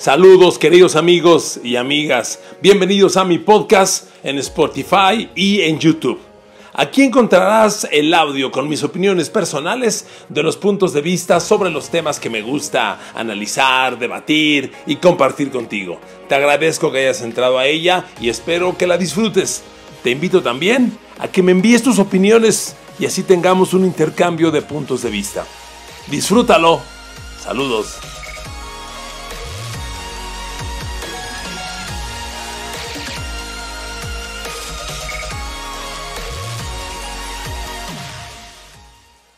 Saludos queridos amigos y amigas, bienvenidos a mi podcast en Spotify y en YouTube. Aquí encontrarás el audio con mis opiniones personales de los puntos de vista sobre los temas que me gusta analizar, debatir y compartir contigo. Te agradezco que hayas entrado a ella y espero que la disfrutes. Te invito también a que me envíes tus opiniones y así tengamos un intercambio de puntos de vista. Disfrútalo. Saludos.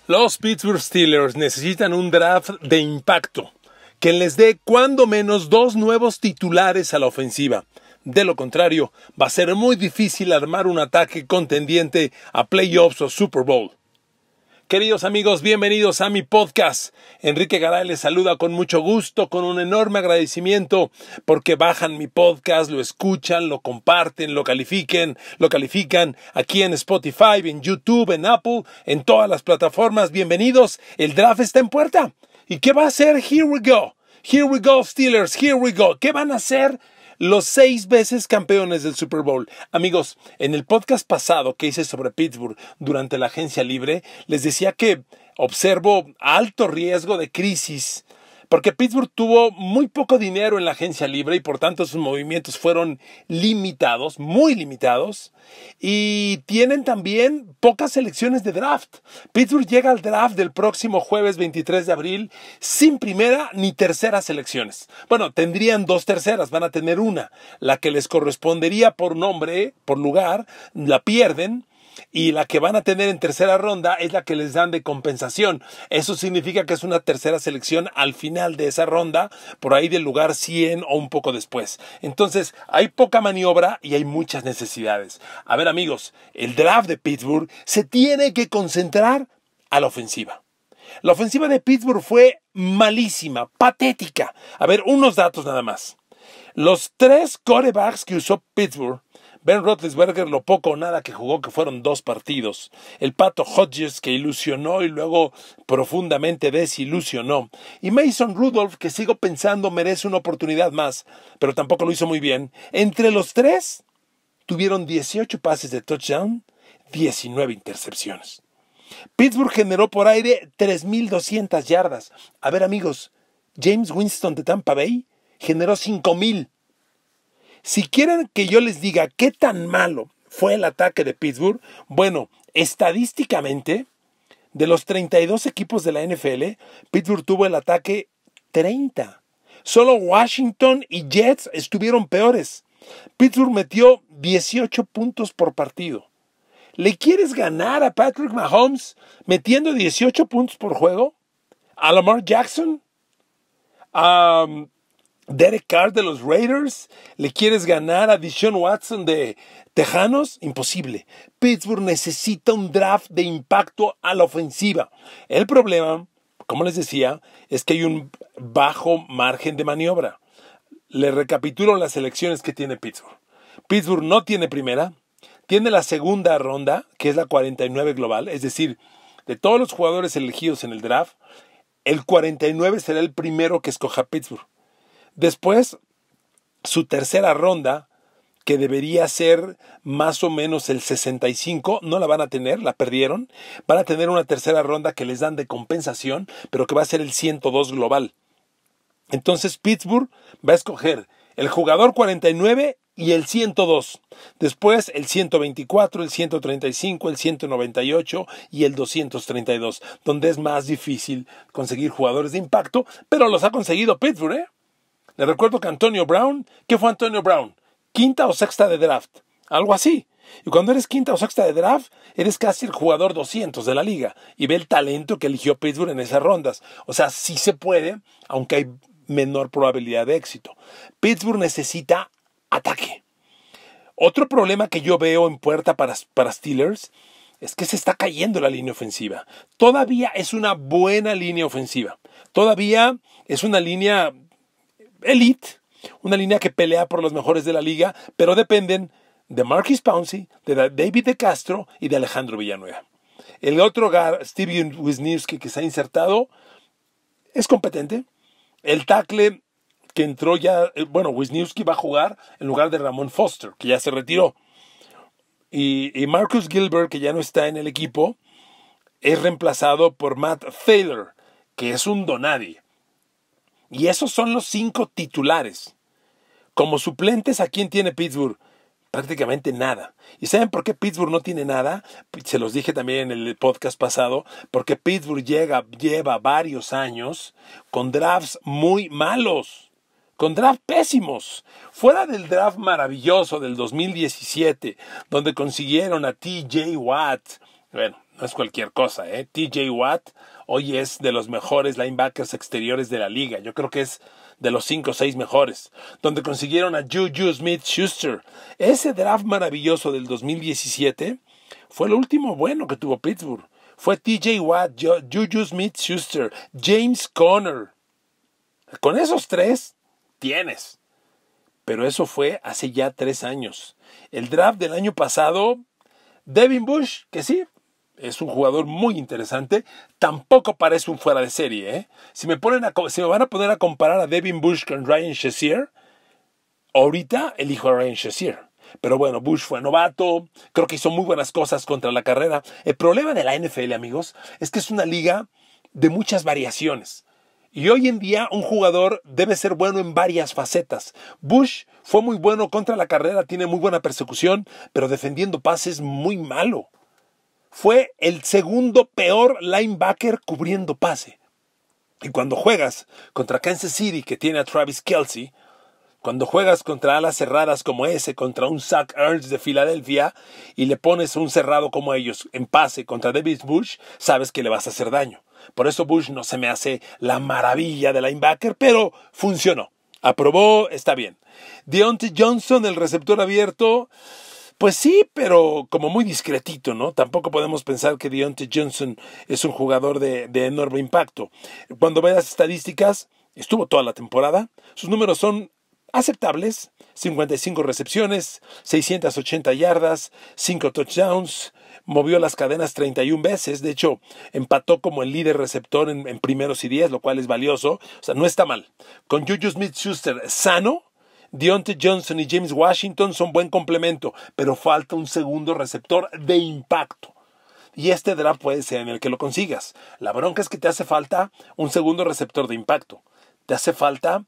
Los Pittsburgh Steelers necesitan un draft de impacto que les dé cuando menos dos nuevos titulares a la ofensiva. De lo contrario, va a ser muy difícil armar un ataque contendiente a playoffs o Super Bowl. Queridos amigos, bienvenidos a mi podcast. Enrique Garay les saluda con mucho gusto, con un enorme agradecimiento porque bajan mi podcast, lo escuchan, lo comparten, lo califiquen, lo califican aquí en Spotify, en YouTube, en Apple, en todas las plataformas. Bienvenidos. El draft está en puerta. ¿Y qué va a hacer? Here we go. Here we go, Steelers, here we go. ¿Qué van a hacer los seis veces campeones del Super Bowl. Amigos, en el podcast pasado que hice sobre Pittsburgh durante la agencia libre, les decía que observo alto riesgo de crisis porque Pittsburgh tuvo muy poco dinero en la agencia libre y por tanto sus movimientos fueron limitados, muy limitados, y tienen también pocas selecciones de draft. Pittsburgh llega al draft del próximo jueves 23 de abril sin primera ni tercera selecciones. Bueno, tendrían dos terceras, van a tener una, la que les correspondería por nombre, por lugar, la pierden y la que van a tener en tercera ronda es la que les dan de compensación. Eso significa que es una tercera selección al final de esa ronda, por ahí del lugar 100 o un poco después. Entonces, hay poca maniobra y hay muchas necesidades. A ver amigos, el draft de Pittsburgh se tiene que concentrar a la ofensiva. La ofensiva de Pittsburgh fue malísima, patética. A ver, unos datos nada más. Los tres corebacks que usó Pittsburgh Ben Roethlisberger lo poco o nada que jugó, que fueron dos partidos. El Pato Hodges, que ilusionó y luego profundamente desilusionó. Y Mason Rudolph, que sigo pensando merece una oportunidad más, pero tampoco lo hizo muy bien. Entre los tres, tuvieron 18 pases de touchdown, 19 intercepciones. Pittsburgh generó por aire 3.200 yardas. A ver amigos, James Winston de Tampa Bay generó 5.000. Si quieren que yo les diga qué tan malo fue el ataque de Pittsburgh, bueno, estadísticamente, de los 32 equipos de la NFL, Pittsburgh tuvo el ataque 30. Solo Washington y Jets estuvieron peores. Pittsburgh metió 18 puntos por partido. ¿Le quieres ganar a Patrick Mahomes metiendo 18 puntos por juego? ¿A Lamar Jackson? ¿A Derek Carr de los Raiders, le quieres ganar a Deshaun Watson de Tejanos, imposible. Pittsburgh necesita un draft de impacto a la ofensiva. El problema, como les decía, es que hay un bajo margen de maniobra. Le recapitulo las elecciones que tiene Pittsburgh. Pittsburgh no tiene primera, tiene la segunda ronda, que es la 49 global, es decir, de todos los jugadores elegidos en el draft, el 49 será el primero que escoja Pittsburgh. Después, su tercera ronda, que debería ser más o menos el 65, no la van a tener, la perdieron. Van a tener una tercera ronda que les dan de compensación, pero que va a ser el 102 global. Entonces Pittsburgh va a escoger el jugador 49 y el 102. Después el 124, el 135, el 198 y el 232, donde es más difícil conseguir jugadores de impacto, pero los ha conseguido Pittsburgh, ¿eh? Le recuerdo que Antonio Brown, ¿qué fue Antonio Brown? Quinta o sexta de draft, algo así. Y cuando eres quinta o sexta de draft, eres casi el jugador 200 de la liga y ve el talento que eligió Pittsburgh en esas rondas. O sea, sí se puede, aunque hay menor probabilidad de éxito. Pittsburgh necesita ataque. Otro problema que yo veo en puerta para, para Steelers es que se está cayendo la línea ofensiva. Todavía es una buena línea ofensiva. Todavía es una línea elite, una línea que pelea por los mejores de la liga, pero dependen de Marquis Pouncey, de David de Castro y de Alejandro Villanueva. El otro gar, Steve Wisniewski, que se ha insertado, es competente. El tackle que entró ya, eh, bueno, Wisniewski va a jugar en lugar de Ramón Foster, que ya se retiró. Y, Marcus Gilbert, que ya no está en el equipo, es reemplazado por Matt Thaler, que es un donadie. Y esos son los cinco titulares. Como suplentes, ¿a quién tiene Pittsburgh? prácticamente nada. ¿Y saben por qué Pittsburgh no tiene nada? Se los dije también en el podcast pasado, porque Pittsburgh llega, lleva varios años con drafts muy malos, con drafts pésimos. Fuera del draft maravilloso del 2017, donde consiguieron a TJ Watt, bueno, es cualquier cosa, ¿eh? TJ Watt hoy es de los mejores linebackers exteriores de la liga. Yo creo que es de los 5 o 6 mejores, donde consiguieron a Juju Smith Schuster. Ese draft maravilloso del 2017 fue el último bueno que tuvo Pittsburgh. Fue TJ Watt, Juju Smith Schuster, James Conner. Con esos tres tienes. Pero eso fue hace ya tres años. El draft del año pasado, Devin Bush, que sí, es un jugador muy interesante, tampoco parece un fuera de serie. ¿eh? Si, me ponen me van a poner a comparar a Devin Bush con Ryan Shazier, ahorita elijo a Ryan Shazier. Pero bueno, Bush fue novato, creo que hizo muy buenas cosas contra la carrera. El problema de la NFL, amigos, es que es una liga de muchas variaciones. Y hoy en día un jugador debe ser bueno en varias facetas. Bush fue muy bueno contra la carrera, tiene muy buena persecución, pero defendiendo pases muy malo fue el segundo peor linebacker cubriendo pase. Y cuando juegas contra Kansas City, que tiene a Travis Kelsey, cuando juegas contra alas cerradas como ese, contra un Zach Ernst de Filadelfia, y le pones un cerrado como ellos en pase contra Davis Bush, sabes que le vas a hacer daño. Por eso Bush no se me hace la maravilla de linebacker, pero funcionó. Aprobó, está bien. Deontay Johnson, el receptor abierto, pues sí, pero como muy discretito, ¿no? Tampoco podemos pensar que Deontay Johnson es un jugador de, enorme impacto. Cuando veas las estadísticas, estuvo toda la temporada, sus números son aceptables, 55 recepciones, 680 yardas, 5 touchdowns, movió las cadenas 31 veces, de hecho empató como el líder receptor en, primeros y 10, lo cual es valioso, o sea, no está mal. Con Juju Smith Schuster sano, Deontay Johnson y James Washington son buen complemento, pero falta un segundo receptor de impacto. Y este draft puede ser en el que lo consigas. La bronca es que te hace falta un segundo receptor de impacto. Te hace falta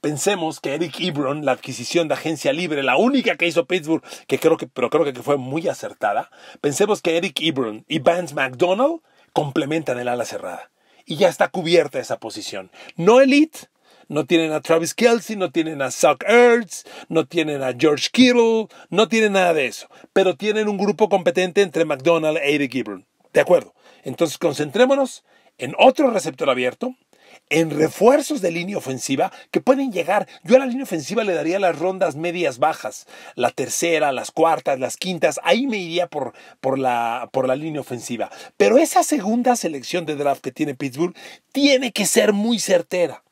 Pensemos que Eric Ebron, la adquisición de agencia libre, la única que hizo Pittsburgh, que creo que, pero creo que fue muy acertada. Pensemos que Eric Ebron y Vance McDonald complementan el ala cerrada. Y ya está cubierta esa posición. No elite, no tienen a Travis Kelsey, no tienen a Zach Ertz, no tienen a George Kittle, no tienen nada de eso, pero tienen un grupo competente entre McDonald y e Eric Gibran. De acuerdo. Entonces concentrémonos en otro receptor abierto, en refuerzos de línea ofensiva que pueden llegar. Yo a la línea ofensiva le daría las rondas medias bajas, la tercera, las cuartas, las quintas, ahí me iría por, por, la, por la línea ofensiva. Pero esa segunda selección de draft que tiene Pittsburgh tiene que ser muy certera.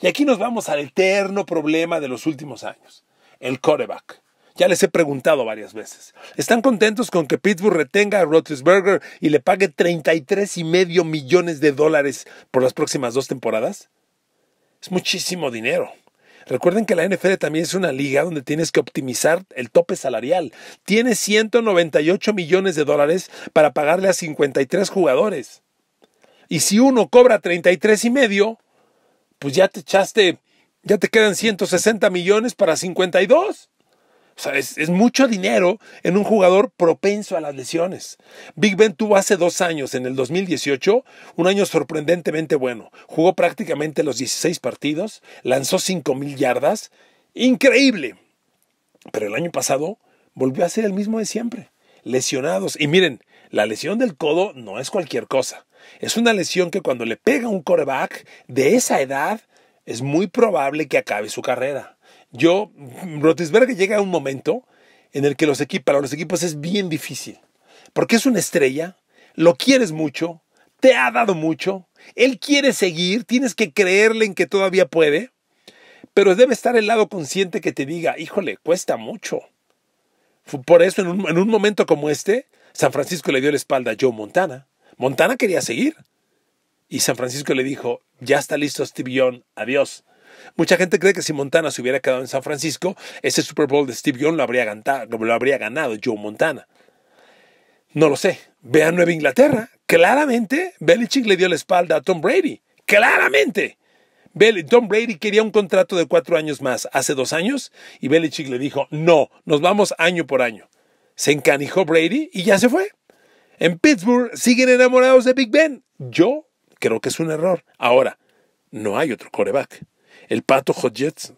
Y aquí nos vamos al eterno problema de los últimos años, el quarterback. Ya les he preguntado varias veces. ¿Están contentos con que Pittsburgh retenga a Roethlisberger y le pague 33 y medio millones de dólares por las próximas dos temporadas? Es muchísimo dinero. Recuerden que la NFL también es una liga donde tienes que optimizar el tope salarial. Tiene 198 millones de dólares para pagarle a 53 jugadores. Y si uno cobra 33 y medio, pues ya te echaste, ya te quedan 160 millones para 52. O sea, es, mucho dinero en un jugador propenso a las lesiones. Big Ben tuvo hace dos años, en el 2018, un año sorprendentemente bueno. Jugó prácticamente los 16 partidos, lanzó mil yardas. Increíble. Pero el año pasado volvió a ser el mismo de siempre. Lesionados. Y miren, la lesión del codo no es cualquier cosa. Es una lesión que cuando le pega un coreback de esa edad, es muy probable que acabe su carrera. Yo, Rotisberg llega a un momento en el que los equipos, para los equipos es bien difícil. Porque es una estrella, lo quieres mucho, te ha dado mucho, él quiere seguir, tienes que creerle en que todavía puede, pero debe estar el lado consciente que te diga, híjole, cuesta mucho. Por eso en un, en un momento como este, San Francisco le dio la espalda a Joe Montana. Montana quería seguir. Y San Francisco le dijo, ya está listo Steve Young, adiós. Mucha gente cree que si Montana se hubiera quedado en San Francisco, ese Super Bowl de Steve Young lo habría, ganado, lo habría ganado Joe Montana. No lo sé. a Nueva Inglaterra. Claramente, Belichick le dio la espalda a Tom Brady. Claramente. Tom Brady quería un contrato de cuatro años más hace dos años y Belichick le dijo, no, nos vamos año por año se encanijó Brady y ya se fue. En Pittsburgh siguen enamorados de Big Ben. Yo creo que es un error. Ahora, no hay otro coreback. El pato Hodges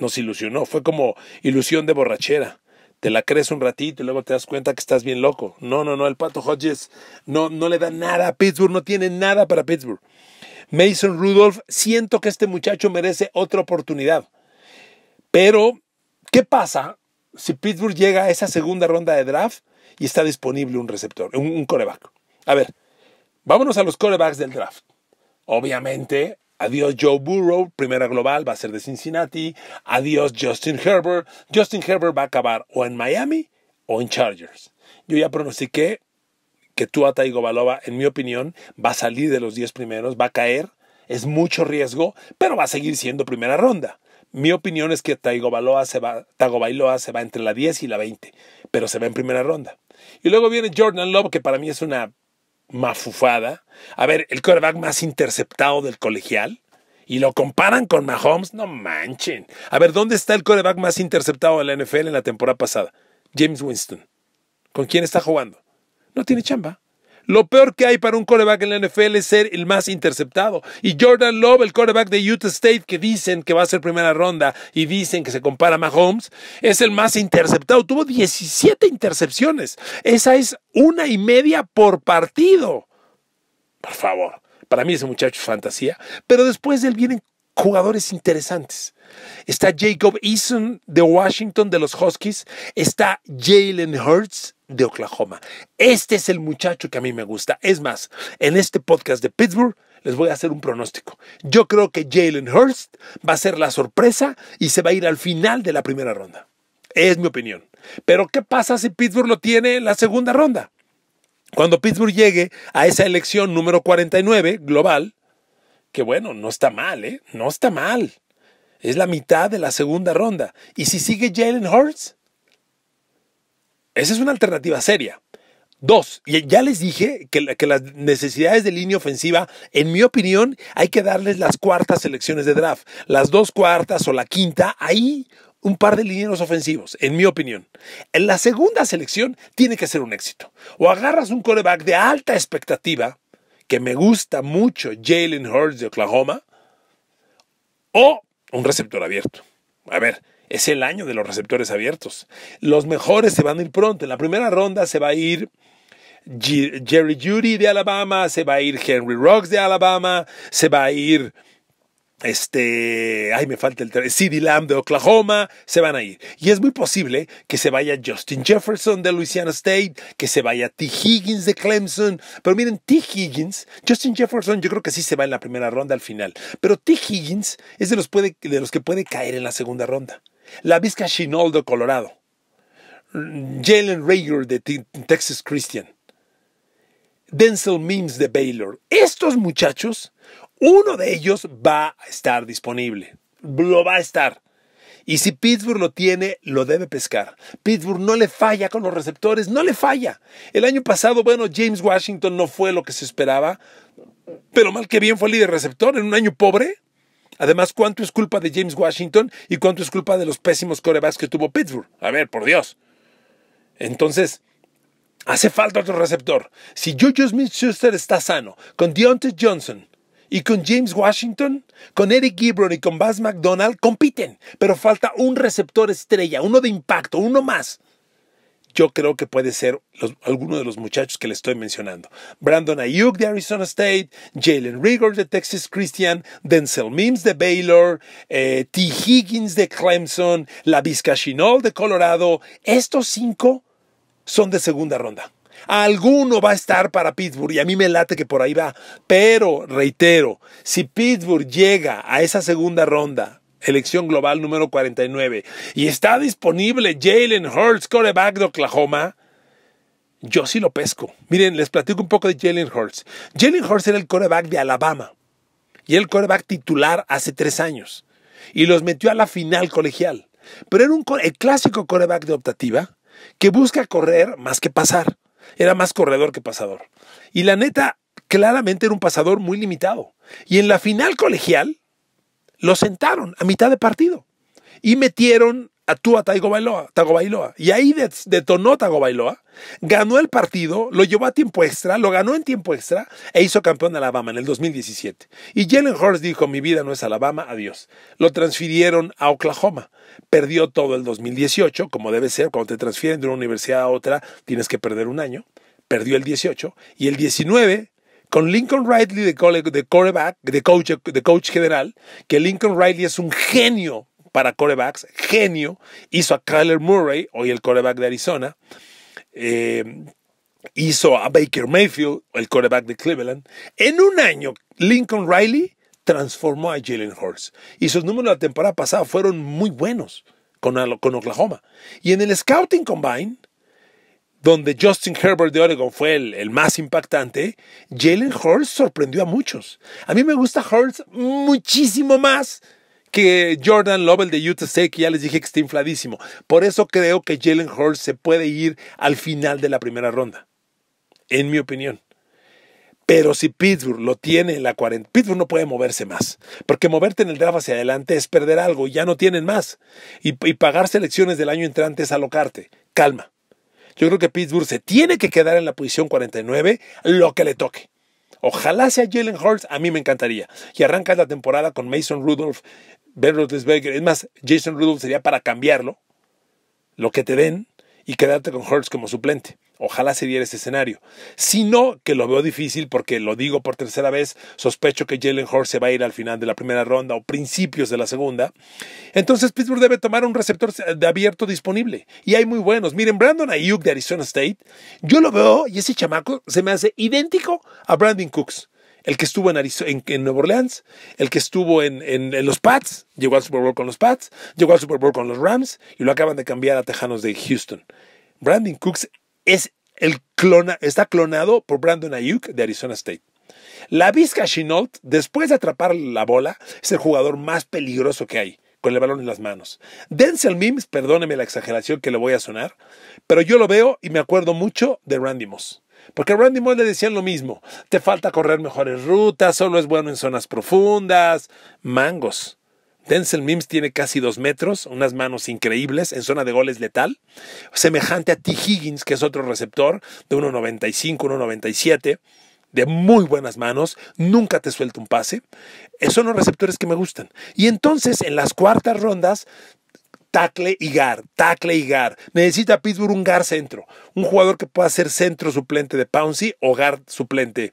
nos ilusionó. Fue como ilusión de borrachera. Te la crees un ratito y luego te das cuenta que estás bien loco. No, no, no. El pato Hodges no, no le da nada a Pittsburgh. No tiene nada para Pittsburgh. Mason Rudolph, siento que este muchacho merece otra oportunidad. Pero, ¿qué pasa si Pittsburgh llega a esa segunda ronda de draft y está disponible un receptor, un, coreback. A ver, vámonos a los corebacks del draft. Obviamente, Adiós Joe Burrow, primera global, va a ser de Cincinnati. Adiós Justin Herbert. Justin Herbert va a acabar o en Miami o en Chargers. Yo ya pronostiqué que y Gobalova, en mi opinión, va a salir de los 10 primeros, va a caer. Es mucho riesgo, pero va a seguir siendo primera ronda. Mi opinión es que Tagovailoa se, va, se va entre la 10 y la 20, pero se va en primera ronda. Y luego viene Jordan Love, que para mí es una mafufada. A ver, el quarterback más interceptado del colegial. Y lo comparan con Mahomes, no manchen. A ver, ¿dónde está el coreback más interceptado de la NFL en la temporada pasada? James Winston. ¿Con quién está jugando? No tiene chamba. Lo peor que hay para un coreback en la NFL es ser el más interceptado. Y Jordan Love, el coreback de Utah State, que dicen que va a ser primera ronda y dicen que se compara a Mahomes, es el más interceptado. Tuvo 17 intercepciones. Esa es una y media por partido. Por favor. Para mí ese muchacho es fantasía. Pero después de él viene jugadores interesantes. Está Jacob Eason de Washington, de los Huskies. Está Jalen Hurts de Oklahoma. Este es el muchacho que a mí me gusta. Es más, en este podcast de Pittsburgh les voy a hacer un pronóstico. Yo creo que Jalen Hurts va a ser la sorpresa y se va a ir al final de la primera ronda. Es mi opinión. Pero ¿qué pasa si Pittsburgh lo tiene en la segunda ronda? Cuando Pittsburgh llegue a esa elección número 49 global, que bueno, no está mal, ¿eh? No está mal. Es la mitad de la segunda ronda. ¿Y si sigue Jalen Hurts? Esa es una alternativa seria. Dos, y ya les dije que, las necesidades de línea ofensiva, en mi opinión, hay que darles las cuartas selecciones de draft. Las dos cuartas o la quinta, ahí un par de linieros ofensivos, en mi opinión. En la segunda selección tiene que ser un éxito. O agarras un coreback de alta expectativa, que me gusta mucho, Jalen Hurts de Oklahoma, o un receptor abierto. A ver, es el año de los receptores abiertos. Los mejores se van a ir pronto. En la primera ronda se va a ir Jerry Judy de Alabama, se va a ir Henry Rocks de Alabama, se va a ir este, ay, me falta el CD Lamb de Oklahoma, se van a ir. Y es muy posible que se vaya Justin Jefferson de Louisiana State, que se vaya T. Higgins de Clemson. Pero miren, T. Higgins, Justin Jefferson, yo creo que sí se va en la primera ronda al final. Pero T. Higgins es de los, puede, de los que puede caer en la segunda ronda. La Vizca Shinoldo de Colorado. Jalen Rager de Texas Christian. Denzel Mims de Baylor. Estos muchachos uno de ellos va a estar disponible. Lo va a estar. Y si Pittsburgh lo tiene, lo debe pescar. Pittsburgh no le falla con los receptores, no le falla. El año pasado, bueno, James Washington no fue lo que se esperaba, pero mal que bien fue líder receptor en un año pobre. Además, ¿cuánto es culpa de James Washington y cuánto es culpa de los pésimos corebacks que tuvo Pittsburgh? A ver, por Dios. Entonces, hace falta otro receptor. Si Juju Smith-Schuster está sano, con Deontay Johnson, y con James Washington, con Eric Gibron y con Buzz McDonald compiten, pero falta un receptor estrella, uno de impacto, uno más. Yo creo que puede ser alguno de los muchachos que le estoy mencionando. Brandon Ayuk de Arizona State, Jalen Rigor de Texas Christian, Denzel Mims de Baylor, eh, T. Higgins de Clemson, La Vizca de Colorado. Estos cinco son de segunda ronda. Alguno va a estar para Pittsburgh y a mí me late que por ahí va. Pero, reitero, si Pittsburgh llega a esa segunda ronda, elección global número 49, y está disponible Jalen Hurts, coreback de Oklahoma, yo sí lo pesco. Miren, les platico un poco de Jalen Hurts. Jalen Hurts era el coreback de Alabama y el coreback titular hace tres años y los metió a la final colegial. Pero era un, el clásico coreback de optativa que busca correr más que pasar. Era más corredor que pasador. Y la neta, claramente era un pasador muy limitado. Y en la final colegial, lo sentaron a mitad de partido. Y metieron actúa tago Bailoa, Tago Bailoa. Y ahí detonó Tago Bailoa, ganó el partido, lo llevó a tiempo extra, lo ganó en tiempo extra e hizo campeón de Alabama en el 2017. Y Jalen Hurts dijo, mi vida no es Alabama, adiós. Lo transfirieron a Oklahoma. Perdió todo el 2018, como debe ser, cuando te transfieren de una universidad a otra, tienes que perder un año. Perdió el 18 y el 19 con Lincoln Riley de, de, coreback, de coach, de coach general, que Lincoln Riley es un genio para corebacks, genio, hizo a Kyler Murray, hoy el coreback de Arizona, eh, hizo a Baker Mayfield, el coreback de Cleveland. En un año, Lincoln Riley transformó a Jalen Hurts y sus números la temporada pasada fueron muy buenos con, Oklahoma. Y en el Scouting Combine, donde Justin Herbert de Oregon fue el, el, más impactante, Jalen Hurts sorprendió a muchos. A mí me gusta Hurts muchísimo más que Jordan Lovell de Utah State, que ya les dije que está infladísimo. Por eso creo que Jalen Hurts se puede ir al final de la primera ronda, en mi opinión. Pero si Pittsburgh lo tiene en la 40, Pittsburgh no puede moverse más. Porque moverte en el draft hacia adelante es perder algo, y ya no tienen más. Y, pagar selecciones del año entrante es alocarte. Calma. Yo creo que Pittsburgh se tiene que quedar en la posición 49, lo que le toque. Ojalá sea Jalen Hurts, a mí me encantaría. Y arranca la temporada con Mason Rudolph Ben Roethlisberger. Es más, Jason Rudolph sería para cambiarlo, lo que te den, y quedarte con Hurts como suplente. Ojalá se diera ese escenario. Si no, que lo veo difícil porque lo digo por tercera vez, sospecho que Jalen Hurts se va a ir al final de la primera ronda o principios de la segunda. Entonces Pittsburgh debe tomar un receptor eh, de abierto disponible. Y hay muy buenos. Miren, Brandon Ayuk de Arizona State, yo lo veo y ese chamaco se me hace idéntico a Brandon Cooks el que estuvo en, en, Nueva Orleans, el que estuvo en, los Pats, llegó al Super Bowl con los Pats, llegó al Super Bowl con los Rams y lo acaban de cambiar a Tejanos de Houston. Brandon Cooks es el clona, está clonado por Brandon Ayuk de Arizona State. La Vizca Chenault, después de atrapar la bola, es el jugador más peligroso que hay con el balón en las manos. Denzel Mims, perdóneme la exageración que le voy a sonar, pero yo lo veo y me acuerdo mucho de Randy Moss. Porque a Randy Moss le decían lo mismo, te falta correr mejores rutas, solo es bueno en zonas profundas, mangos. Denzel Mims tiene casi dos metros, unas manos increíbles, en zona de goles letal, semejante a T. Higgins, que es otro receptor de 1.95, 1.97 de muy buenas manos, nunca te suelto un pase. son los receptores que me gustan. Y entonces en las cuartas rondas tacle y gar, tacle y gar. Necesita Pittsburgh un gar centro, un jugador que pueda ser centro suplente de Pouncy o gar suplente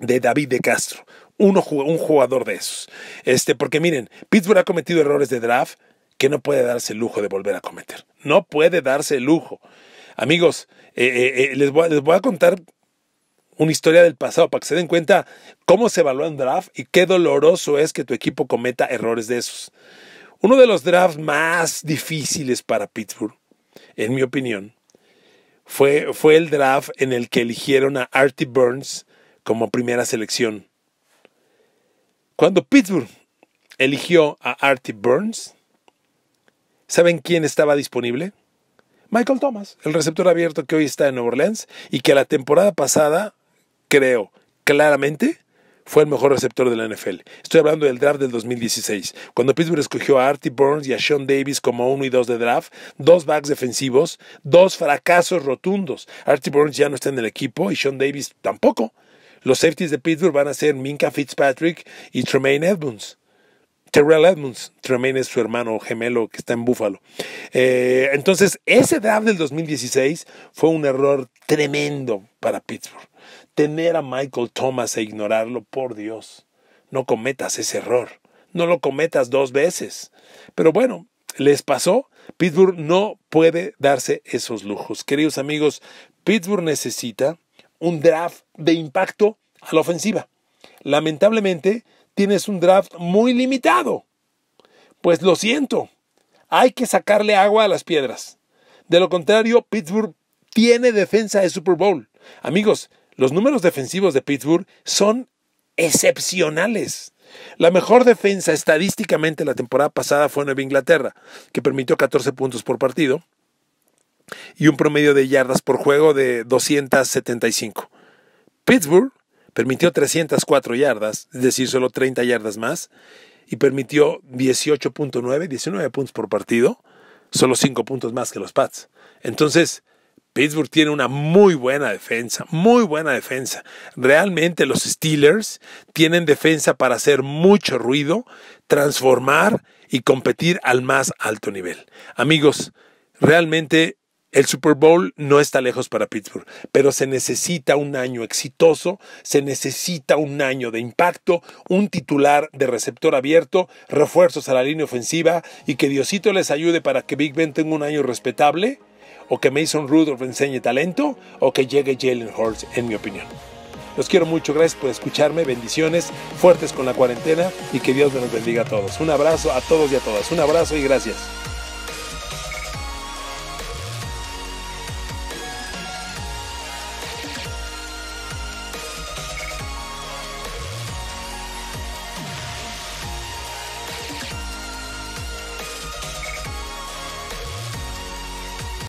de David de Castro. un jugador de esos. Este, porque miren, Pittsburgh ha cometido errores de draft que no puede darse el lujo de volver a cometer. No puede darse el lujo. Amigos, eh, eh, eh, les, les voy a contar una historia del pasado para que se den cuenta cómo se evalúa un draft y qué doloroso es que tu equipo cometa errores de esos. Uno de los drafts más difíciles para Pittsburgh, en mi opinión, fue, fue el draft en el que eligieron a Artie Burns como primera selección. Cuando Pittsburgh eligió a Artie Burns, ¿saben quién estaba disponible? Michael Thomas, el receptor abierto que hoy está en Nueva Orleans y que la temporada pasada creo claramente, fue el mejor receptor de la NFL. Estoy hablando del draft del 2016, cuando Pittsburgh escogió a Artie Burns y a Sean Davis como uno y dos de draft, dos backs defensivos, dos fracasos rotundos. Artie Burns ya no está en el equipo y Sean Davis tampoco. Los safeties de Pittsburgh van a ser Minka Fitzpatrick y Tremaine Edmonds. Terrell Edmonds, Tremaine es su hermano gemelo que está en Búfalo. Eh, entonces, ese draft del 2016 fue un error tremendo para Pittsburgh. Tener a Michael Thomas e ignorarlo, por Dios, no cometas ese error, no lo cometas dos veces. Pero bueno, les pasó. Pittsburgh no puede darse esos lujos. Queridos amigos, Pittsburgh necesita un draft de impacto a la ofensiva. Lamentablemente, tienes un draft muy limitado. Pues lo siento, hay que sacarle agua a las piedras. De lo contrario, Pittsburgh tiene defensa de Super Bowl. Amigos, los números defensivos de Pittsburgh son excepcionales. La mejor defensa estadísticamente la temporada pasada fue Nueva Inglaterra, que permitió 14 puntos por partido y un promedio de yardas por juego de 275. Pittsburgh permitió 304 yardas, es decir, solo 30 yardas más, y permitió 18.9, 19 puntos por partido, solo 5 puntos más que los Pats. Entonces, Pittsburgh tiene una muy buena defensa, muy buena defensa. Realmente los Steelers tienen defensa para hacer mucho ruido, transformar y competir al más alto nivel. Amigos, realmente el Super Bowl no está lejos para Pittsburgh, pero se necesita un año exitoso, se necesita un año de impacto, un titular de receptor abierto, refuerzos a la línea ofensiva y que Diosito les ayude para que Big Ben tenga un año respetable o que Mason Rudolph enseñe talento o que llegue Jalen Hurts, en mi opinión. Los quiero mucho, gracias por escucharme, bendiciones, fuertes con la cuarentena y que Dios nos bendiga a todos. Un abrazo a todos y a todas, un abrazo y gracias.